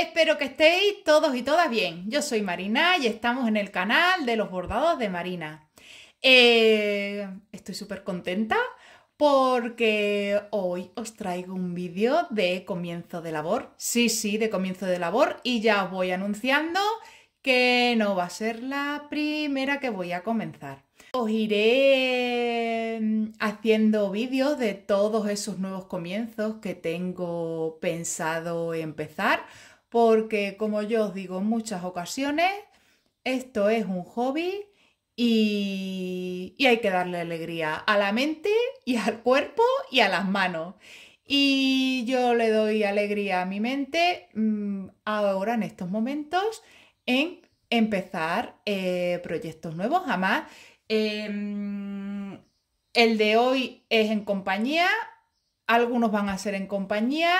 Espero que estéis todos y todas bien. Yo soy Marina y estamos en el canal de los bordados de Marina. Eh, estoy súper contenta porque hoy os traigo un vídeo de comienzo de labor. Sí, sí, de comienzo de labor y ya os voy anunciando que no va a ser la primera que voy a comenzar. Os iré mm, haciendo vídeos de todos esos nuevos comienzos que tengo pensado empezar porque como yo os digo en muchas ocasiones, esto es un hobby y, hay que darle alegría a la mente y al cuerpo y a las manos. Y yo le doy alegría a mi mente mm, ahora en estos momentos en empezar eh, proyectos nuevos. Jamás em, el de hoy es en compañía, algunos van a ser en compañía,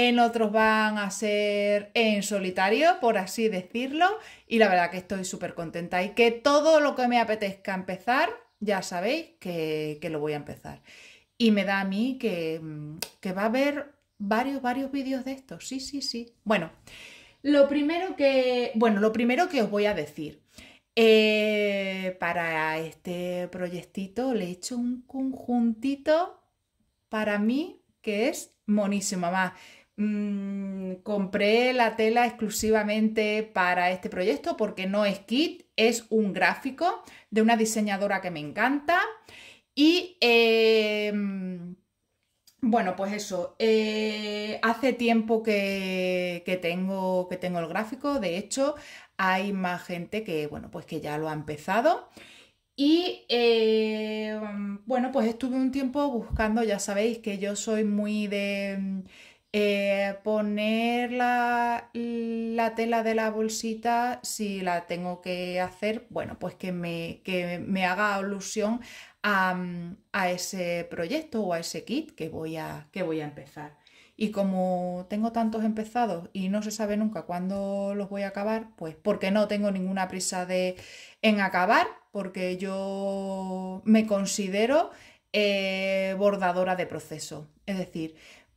en otros van a ser en solitario, por así decirlo, y la verdad que estoy súper contenta y que todo lo que me apetezca empezar, ya sabéis que, lo voy a empezar. Y me da a mí que, mm, va a haber varios, varios vídeos de esto, sí, sí, sí. Bueno, lo primero que, bueno, lo primero que os voy a decir, eh, para este proyectito le he hecho un conjuntito para mí que es monísimo, mamá. Mm, compré la tela exclusivamente para este proyecto porque no es kit, es un gráfico de una diseñadora que me encanta. Y em, bueno, pues eso, eh, hace tiempo que, tengo, que tengo el gráfico, de hecho hay más gente que, bueno, pues que ya lo ha empezado. Y em, bueno, pues estuve un tiempo buscando, ya sabéis que yo soy muy de, eh, poner la, tela de la bolsita, si la tengo que hacer, bueno, pues que me, haga alusión mm, a, ese proyecto o a ese kit que voy a, que voy a empezar. Y como tengo tantos empezados y no se sabe nunca cuándo los voy a acabar, pues porque no tengo ninguna prisa de, en acabar, porque yo me considero eh, bordadora de proceso. Es decir,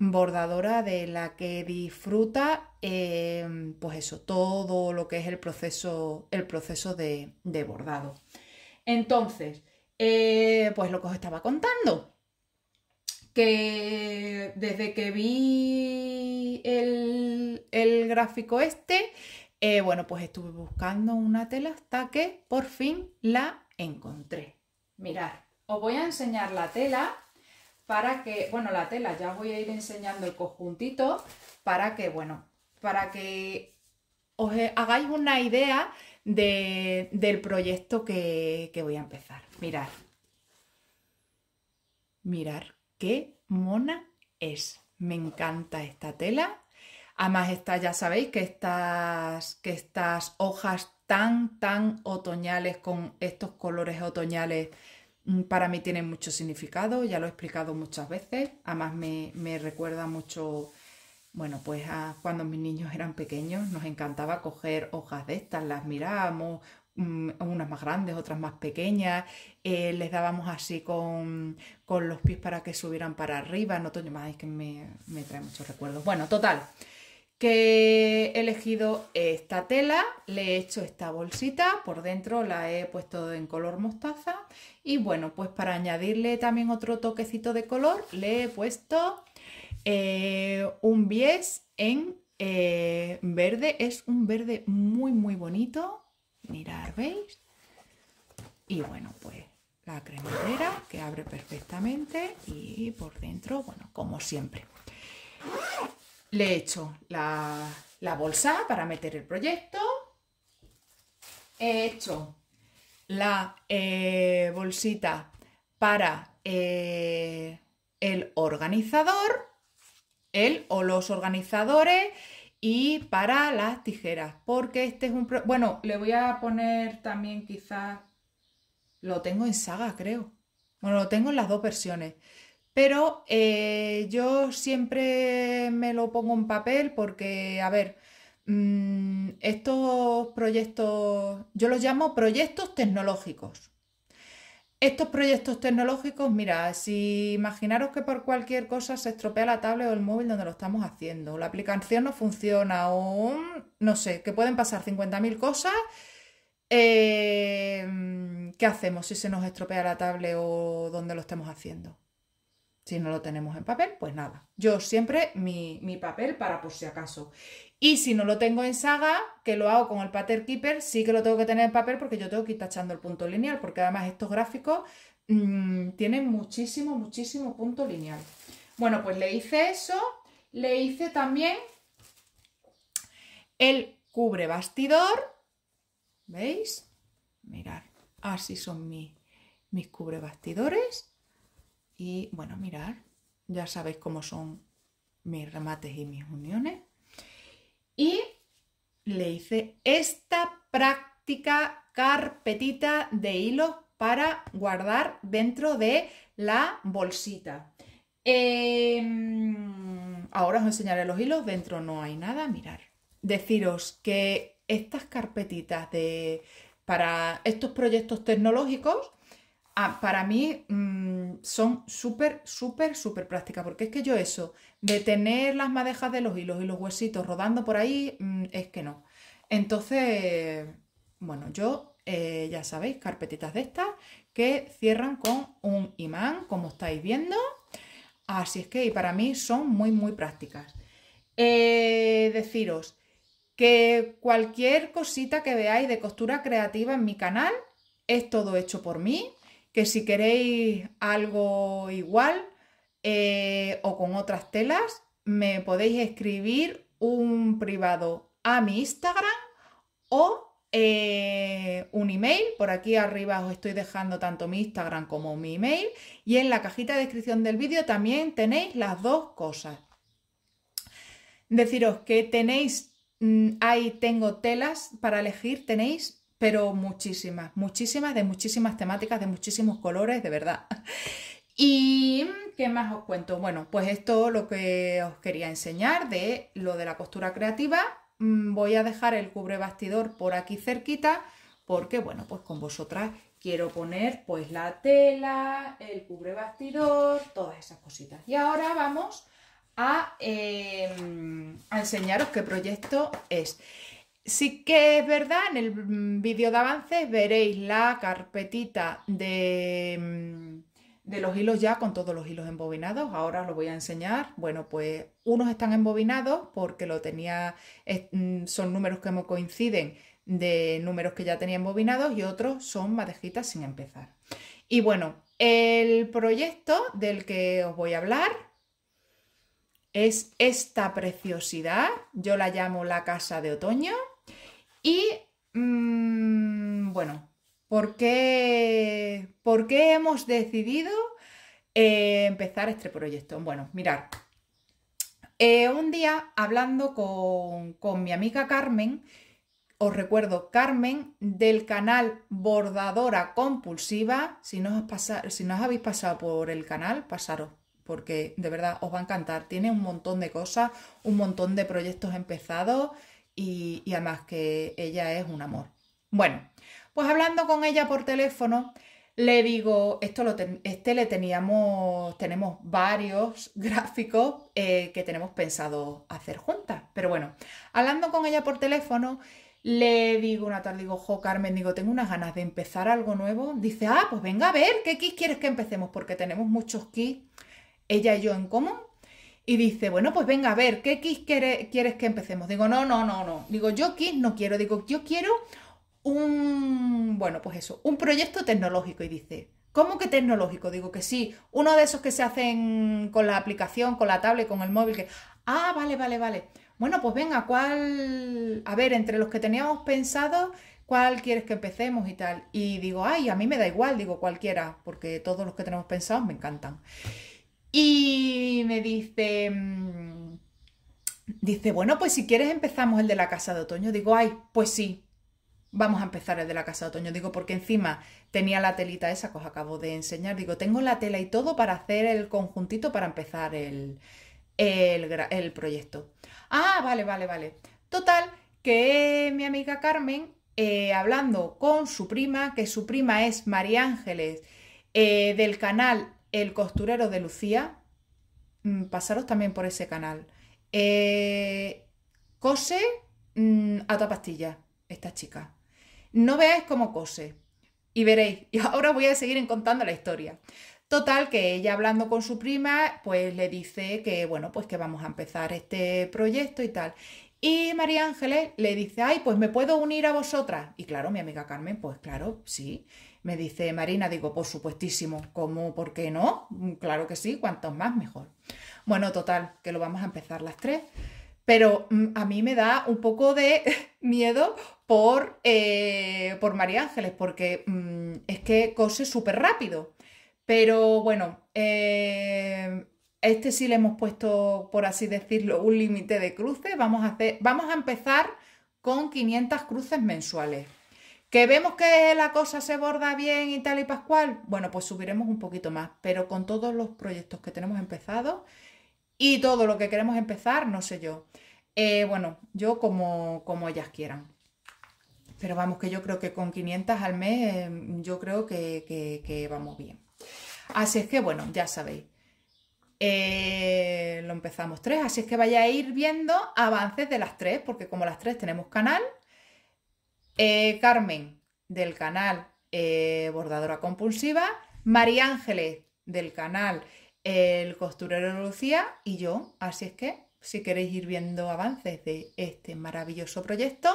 bordadora de la que disfruta em, pues eso, todo lo que es el proceso, el proceso de, bordado. Entonces, eh, pues lo que os estaba contando, que desde que vi el, gráfico este, eh, bueno, pues estuve buscando una tela hasta que por fin la encontré. Mirad, os voy a enseñar la tela para que, bueno, la tela, ya os voy a ir enseñando el conjuntito para que, bueno, para que os hagáis una idea del proyecto que, voy a empezar. Mirad, mirad qué mona es. Me encanta esta tela. Además, esta, ya sabéis que estas, que estas hojas tan, tan otoñales, con estos colores otoñales, Mm, para mí tiene mucho significado, ya lo he explicado muchas veces, además me, me recuerda mucho, bueno, pues a cuando mis niños eran pequeños, nos encantaba coger hojas de estas, las mirábamos, mm, unas más grandes, otras más pequeñas, eh, les dábamos así con, con, los pies para que subieran para arriba, no toño más, que me, me trae muchos recuerdos. Bueno, total, que he elegido esta tela, le he hecho esta bolsita, por dentro la he puesto en color mostaza y bueno, pues para añadirle también otro toquecito de color, le he puesto eh, un bies en eh, verde. Es un verde muy, muy bonito. Mirad, ¿veis? Y bueno, pues la cremadera que abre perfectamente y por dentro, bueno, como siempre. Le he hecho la, la bolsa para meter el proyecto. He hecho la eh, bolsita para eh, el organizador, él o los organizadores y para las tijeras, porque este es un... Bueno, le voy a poner también quizás... Lo tengo en saga, creo. Bueno, lo tengo en las dos versiones. Pero eh, yo siempre me lo pongo en papel porque, a ver, Mm, estos proyectos, yo los llamo proyectos tecnológicos. Estos proyectos tecnológicos, mira, si imaginaros que por cualquier cosa se estropea la tablet o el móvil donde lo estamos haciendo, la aplicación no funciona o no sé, que pueden pasar 50.000 cosas, eh, ¿qué hacemos si se nos estropea la tablet o donde lo estemos haciendo? Si no lo tenemos en papel, pues nada. Yo siempre mi, mi papel para por si acaso. Y si no lo tengo en saga, que lo hago con el pattern keeper, sí que lo tengo que tener en papel porque yo tengo que ir tachando el punto lineal, porque además estos gráficos mm, tienen muchísimo, muchísimo punto lineal. Bueno, pues le hice eso, le hice también el cubre bastidor, ¿veis? Mirad, así son mis, mis cubre bastidores y bueno, mirad, ya sabéis cómo son mis remates y mis uniones y le hice esta práctica carpetita de hilos para guardar dentro de la bolsita. Em, ahora os enseñaré los hilos, dentro no hay nada, mirar. Deciros que estas carpetitas de, para estos proyectos tecnológicos Ah, para mí mm, son súper, súper, súper prácticas, porque es que yo eso, de tener las madejas de los hilos y los huesitos rodando por ahí, mm, es que no. Entonces, bueno, yo eh, ya sabéis, carpetitas de estas que cierran con un imán, como estáis viendo. Así es que y para mí son muy, muy prácticas. Eh, deciros que cualquier cosita que veáis de costura creativa en mi canal es todo hecho por mí que si queréis algo igual eh, o con otras telas, me podéis escribir un privado a mi Instagram o eh, un email. Por aquí arriba os estoy dejando tanto mi Instagram como mi email. Y en la cajita de descripción del vídeo también tenéis las dos cosas. Deciros que tenéis, mm, ahí tengo telas para elegir, tenéis pero muchísimas, muchísimas, de muchísimas temáticas, de muchísimos colores, de verdad. ¿Y qué más os cuento? Bueno, pues esto lo que os quería enseñar de lo de la costura creativa. Mm, voy a dejar el cubre bastidor por aquí cerquita porque, bueno, pues con vosotras quiero poner pues la tela, el cubre bastidor, todas esas cositas. Y ahora vamos a em, enseñaros qué proyecto es. Sí que es verdad, en el mm, vídeo de avances veréis la carpetita mm, de, los hilos ya con todos los hilos embobinados. Ahora os lo voy a enseñar. Bueno, pues unos están embobinados porque lo tenía, mm, son números que me coinciden de números que ya tenía embobinados y otros son madejitas sin empezar. Y bueno, el proyecto del que os voy a hablar es esta preciosidad. Yo la llamo la casa de otoño y mm, bueno, ¿por qué, ¿por qué, hemos decidido eh, empezar este proyecto? Bueno, mirar. Eh, un día hablando con, mi amiga Carmen, os recuerdo, Carmen, del canal Bordadora Compulsiva. Si no, os si no os habéis pasado por el canal, pasaros, porque de verdad os va a encantar. Tiene un montón de cosas, un montón de proyectos empezados y, además que ella es un amor. Bueno, pues hablando con ella por teléfono, le digo, esto lo este le teníamos, tenemos varios gráficos eh, que tenemos pensado hacer juntas. Pero bueno, hablando con ella por teléfono, le digo una tarde, digo, jo, Carmen, digo, tengo unas ganas de empezar algo nuevo. Dice, ah, pues venga a ver, ¿qué kits quieres que empecemos? Porque tenemos muchos kits, ella y yo en común y dice, bueno, pues venga, a ver, ¿qué quiz quieres que empecemos? Digo, no, no, no, no. Digo, yo quiz no quiero. Digo, yo quiero un, bueno, pues eso, un proyecto tecnológico. Y dice, ¿cómo que tecnológico? Digo que sí, uno de esos que se hacen con la aplicación, con la tablet, con el móvil, que, ah, vale, vale, vale. Bueno, pues venga, ¿cuál? A ver, entre los que teníamos pensado, ¿cuál quieres que empecemos y tal? Y digo, ay, a mí me da igual, digo cualquiera, porque todos los que tenemos pensados me encantan. Y me dice, mm, dice, bueno, pues si quieres empezamos el de la casa de otoño. Digo, ay, pues sí, vamos a empezar el de la casa de otoño. Digo, porque encima tenía la telita esa que os acabo de enseñar. Digo, tengo la tela y todo para hacer el conjuntito para empezar el, el, proyecto. Ah, vale, vale, vale. Total, que mi amiga Carmen, eh, hablando con su prima, que su prima es María Ángeles, eh, del canal el costurero de Lucía, mm, pasaros también por ese canal. Eh, cose mm, a tu pastilla, esta chica. No veáis cómo cose. Y veréis. Y ahora voy a seguir contando la historia. Total, que ella hablando con su prima, pues le dice que, bueno, pues que vamos a empezar este proyecto y tal. Y María Ángeles le dice, ay, pues me puedo unir a vosotras. Y claro, mi amiga Carmen, pues claro, sí. Me dice Marina, digo, por supuestísimo, ¿cómo? ¿Por qué no? Mm, claro que sí, cuantos más mejor. Bueno, total, que lo vamos a empezar las tres, pero mm, a mí me da un poco de miedo por, eh, por María Ángeles, porque mm, es que cose súper rápido. Pero bueno, eh, este sí le hemos puesto, por así decirlo, un límite de cruces. Vamos a, hacer, vamos a empezar con 500 cruces mensuales. ¿Que vemos que la cosa se borda bien y tal y pascual? Bueno, pues subiremos un poquito más, pero con todos los proyectos que tenemos empezados y todo lo que queremos empezar, no sé yo. Eh, bueno, yo como, como ellas quieran. Pero vamos, que yo creo que con 500 al mes, mm, yo creo que, vamos bien. Así es que, bueno, ya sabéis. Eh, lo empezamos tres, así es que vaya a ir viendo avances de las tres, porque como las tres tenemos canal, eh, Carmen del canal eh, Bordadora Compulsiva, María Ángeles del canal El Costurero Lucía y yo. Así es que si queréis ir viendo avances de este maravilloso proyecto,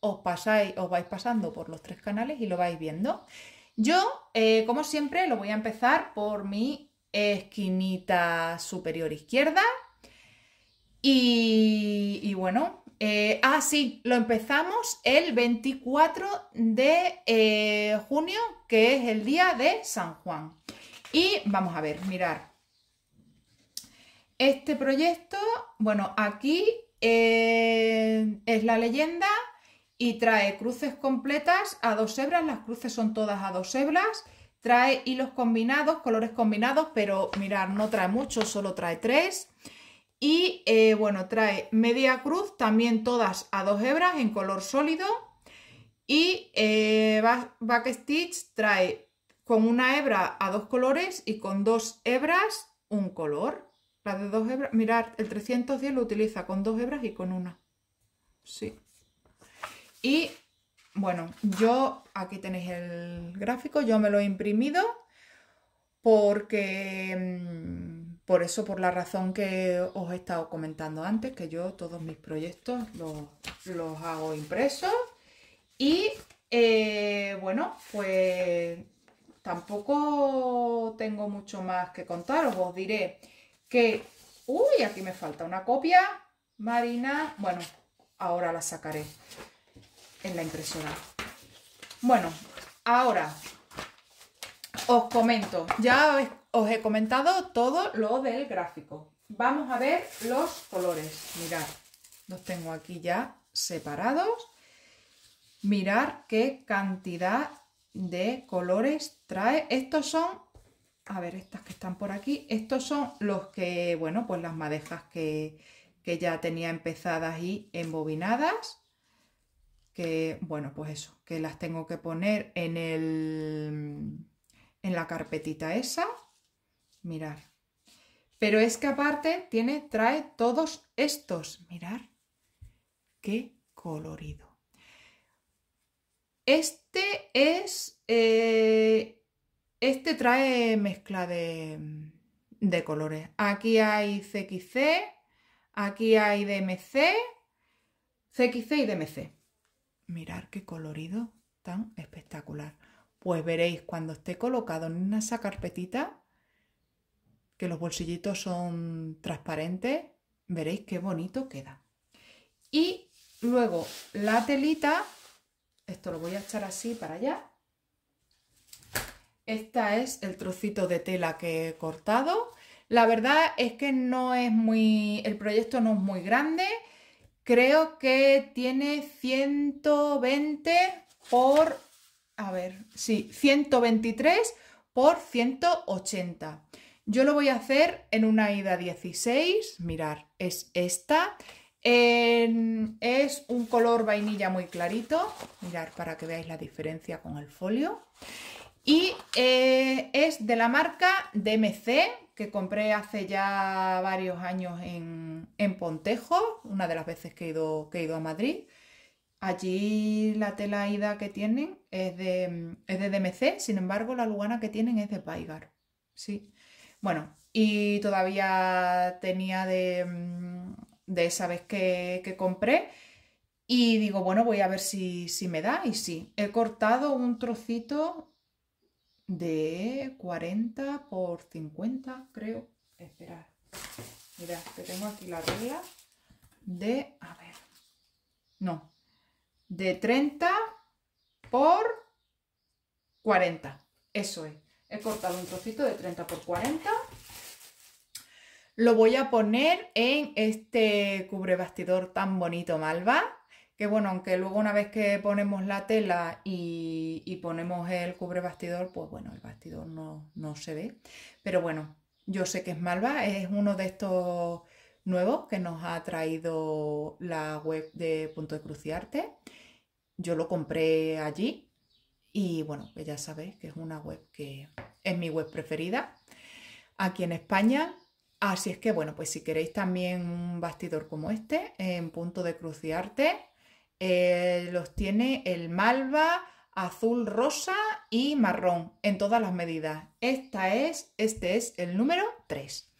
os pasáis, os vais pasando por los tres canales y lo vais viendo. Yo, eh, como siempre, lo voy a empezar por mi esquinita superior izquierda. y bueno, así eh, ah, sí, lo empezamos el 24 de eh, junio, que es el día de San Juan. Y vamos a ver, mirar. Este proyecto, bueno, aquí eh, es la leyenda y trae cruces completas a dos hebras, las cruces son todas a dos hebras, trae hilos combinados, colores combinados, pero mirar, no trae mucho, solo trae tres. Y eh, bueno, trae media cruz, también todas a dos hebras en color sólido. Y back eh, backstitch trae con una hebra a dos colores y con dos hebras un color. La de dos hebras, mirad, el 310 lo utiliza con dos hebras y con una. Sí. Y bueno, yo aquí tenéis el gráfico, yo me lo he imprimido porque mm, por eso, por la razón que os he estado comentando antes, que yo todos mis proyectos los, los hago impresos. Y eh, bueno, pues tampoco tengo mucho más que contaros. Os diré que... Uy, aquí me falta una copia. Marina, bueno, ahora la sacaré en la impresora. Bueno, ahora os comento, ya os he comentado todo lo del gráfico. Vamos a ver los colores. Mirad, los tengo aquí ya separados. Mirar qué cantidad de colores trae. Estos son, a ver, estas que están por aquí, estos son los que, bueno, pues las madejas que, que ya tenía empezadas y embobinadas. Que, bueno, pues eso, que las tengo que poner en el en la carpetita esa mirar. Pero es que aparte tiene, trae todos estos. Mirar, qué colorido. Este es, eh, este trae mezcla de, de colores. Aquí hay CXC, aquí hay DMC, CXC y DMC. Mirar qué colorido tan espectacular. Pues veréis cuando esté colocado en esa carpetita que los bolsillitos son transparentes, veréis qué bonito queda. Y luego la telita, esto lo voy a echar así para allá. Esta es el trocito de tela que he cortado. La verdad es que no es muy, el proyecto no es muy grande. Creo que tiene 120 por, a ver, sí, 123 por 180. Yo lo voy a hacer en una ida 16, mirar, es esta. es un color vainilla muy clarito, mirar para que veáis la diferencia con el folio. Y eh, es de la marca DMC, que compré hace ya varios años en, Pontejo, una de las veces que he ido, he ido a Madrid. Allí la tela ida que tienen es de, es de DMC, sin embargo la lugana que tienen es de Paigar. Sí. Bueno, y todavía tenía de, mm, esa vez que, compré. Y digo, bueno, voy a ver si, si me da. Y sí, he cortado un trocito de 40 por 50, creo. Esperad. Mirad, que tengo aquí la regla de, a ver, no, de 30 por 40. Eso es. He cortado un trocito de 30 por 40. Lo voy a poner en este cubrebastidor tan bonito malva. Que bueno, aunque luego una vez que ponemos la tela y, ponemos el cubrebastidor, pues bueno, el bastidor no, no se ve. Pero bueno, yo sé que es malva, es uno de estos nuevos que nos ha traído la web de Punto de Cruciarte. Yo lo compré allí y bueno, pues ya sabéis que es una web que es mi web preferida aquí en España. Así es que bueno, pues si queréis también un bastidor como este, en punto de cruciarte, eh, los tiene el malva, azul, rosa y marrón, en todas las medidas. Esta es, este es el número 3.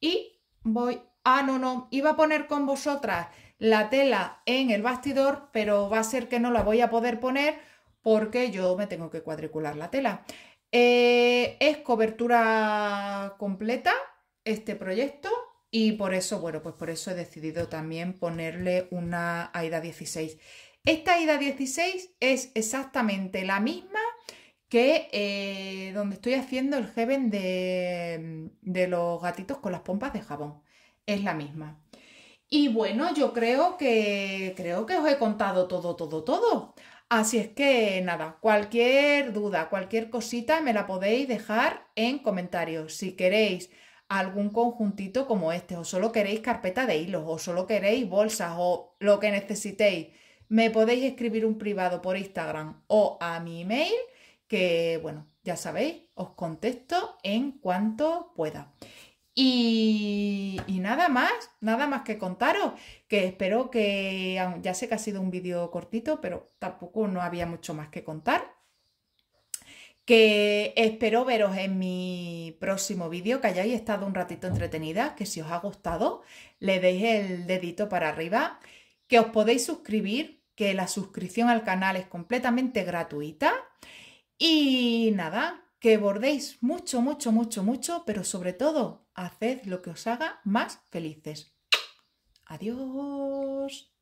Y voy, ah, no, no, iba a poner con vosotras la tela en el bastidor, pero va a ser que no la voy a poder poner porque yo me tengo que cuadricular la tela. Eh, es cobertura completa este proyecto y por eso, bueno, pues por eso he decidido también ponerle una AIDA 16. Esta AIDA 16 es exactamente la misma que eh, donde estoy haciendo el heaven de, de los gatitos con las pompas de jabón. Es la misma. Y bueno, yo creo que creo que os he contado todo, todo, todo. Así es que nada, cualquier duda, cualquier cosita me la podéis dejar en comentarios. Si queréis algún conjuntito como este, o solo queréis carpeta de hilos, o solo queréis bolsas, o lo que necesitéis, me podéis escribir un privado por Instagram o a mi email, que bueno, ya sabéis, os contesto en cuanto pueda. Y, nada más, nada más que contaros, que espero que, ya sé que ha sido un vídeo cortito, pero tampoco no había mucho más que contar. Que espero veros en mi próximo vídeo, que hayáis estado un ratito entretenida, que si os ha gustado, le deis el dedito para arriba, que os podéis suscribir, que la suscripción al canal es completamente gratuita. Y nada, que bordéis mucho, mucho, mucho, mucho, pero sobre todo haced lo que os haga más felices. Adiós.